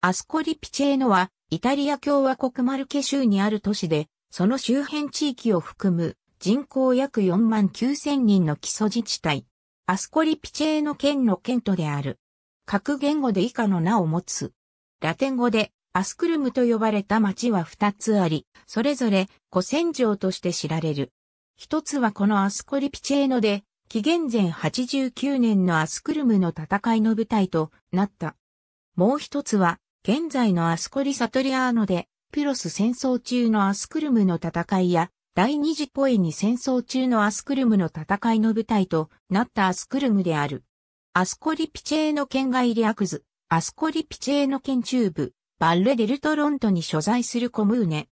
アスコリピチェーノは、イタリア共和国マルケ州にある都市で、その周辺地域を含む人口約4万9000人の基礎自治体。アスコリピチェーノ県の県都である。各言語で以下の名を持つ。ラテン語でアスクルムと呼ばれた町は2つあり、それぞれ古戦場として知られる。一つはこのアスコリピチェーノで、紀元前89年のアスクルムの戦いの舞台となった。もう一つは現在のアスコリ・サトリアーノで、ピロス戦争中のアスクルムの戦いや、第二次ポエに戦争中のアスクルムの戦いの舞台となったアスクルムである。アスコリピチェーの県外リアクズ、アスコリピチェーの県中部、バッレデルトロントに所在するコムーネ。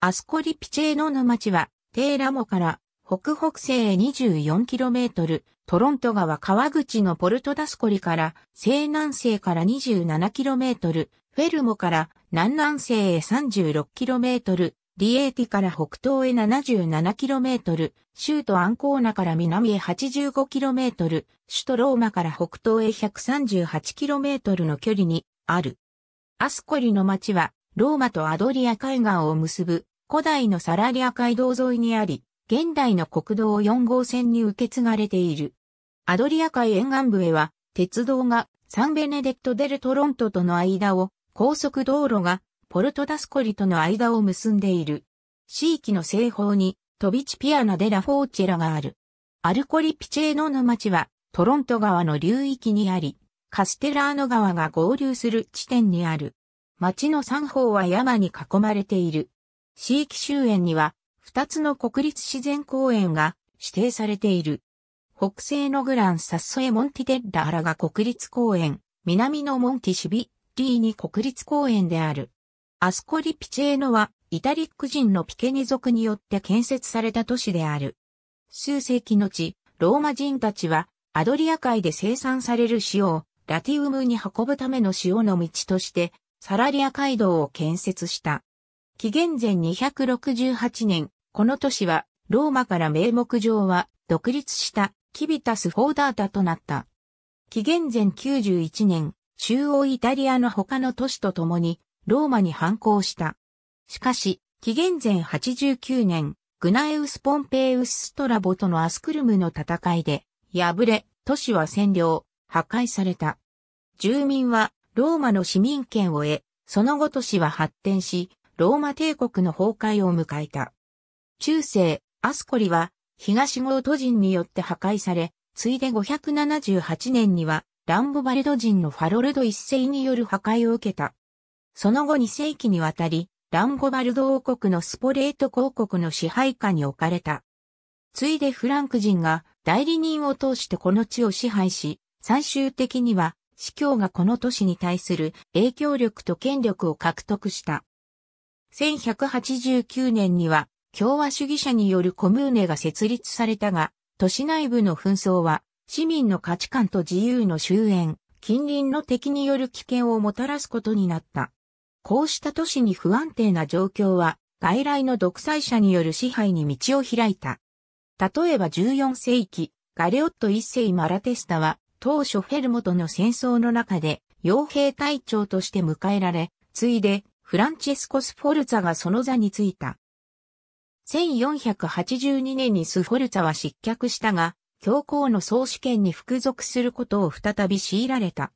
アスコリピチェーノの町は、テーラモから北北西へ 24km、トロント川川口のポルトダスコリから西南西から 27km、フェルモから南南西へ 36km、リエーティから北東へ 77km、州都アンコーナから南へ 85km、首都ローマから北東へ 138km の距離にある。アスコリの町はローマとアドリア海岸を結ぶ古代のサラリア街道沿いにあり、現代の国道4号線に受け継がれている。アドリア海沿岸部へは、鉄道がサンベネデット・デル・トロントとの間を、高速道路がポルトダスコリとの間を結んでいる。地域の西方に、トビチピアナ・デ・ラ・フォーチェラがある。アルコリ・ピチェーノの町は、トロント川の流域にあり、カステラーノ川が合流する地点にある。町の三方は山に囲まれている。地域周辺には二つの国立自然公園が指定されている。北西のグランサッソエモンティデッラアラが国立公園、南のモンティシビ、リーニ国立公園である。アスコリピチェーノは、イタリック人のピケニ族によって建設された都市である。数世紀の地、ローマ人たちは、アドリア海で生産される塩を、ラティウムに運ぶための塩の道として、サラリア街道を建設した。紀元前268年、この都市は、ローマから名目上は、独立した、キビタス・フォーダータとなった。紀元前91年、中央イタリアの他の都市と共に、ローマに反抗した。しかし、紀元前89年、グナエウス・ポンペイウス・ストラボとのアスクルムの戦いで、敗れ、都市は占領、破壊された。住民は、ローマの市民権を得、その後都市は発展し、ローマ帝国の崩壊を迎えた。中世、アスコリは、東郷ー人によって破壊され、ついで578年には、ランボバルド人のファロルド一世による破壊を受けた。その後2世紀にわたり、ランゴバルド王国のスポレート公国の支配下に置かれた。ついでフランク人が代理人を通してこの地を支配し、最終的には、司教がこの都市に対する影響力と権力を獲得した。1189年には共和主義者によるコムーネが設立されたが、都市内部の紛争は、市民の価値観と自由の終焉、近隣の敵による危険をもたらすことになった。こうした都市に不安定な状況は、外来の独裁者による支配に道を開いた。例えば14世紀、ガレオット一世マラテスタは、当初フェルモとの戦争の中で、傭兵隊長として迎えられ、ついで、フランチェスコス・フォルツァがその座についた。1482年にスフォルツァは失脚したが、教皇の総主権に服属することを再び強いられた。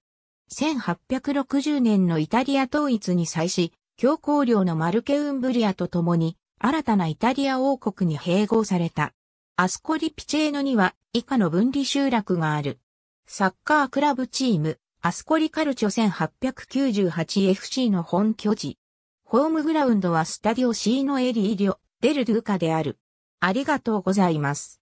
1860年のイタリア統一に際し、教皇領のマルケウンブリアと共に、新たなイタリア王国に併合された。アスコリピチェーノには以下の分離集落がある。サッカークラブチーム、アスコリカルチョ 1898FC の本拠地。ホームグラウンドはスタディオシーノエリーリョ。デル・ドゥーカである。ありがとうございます。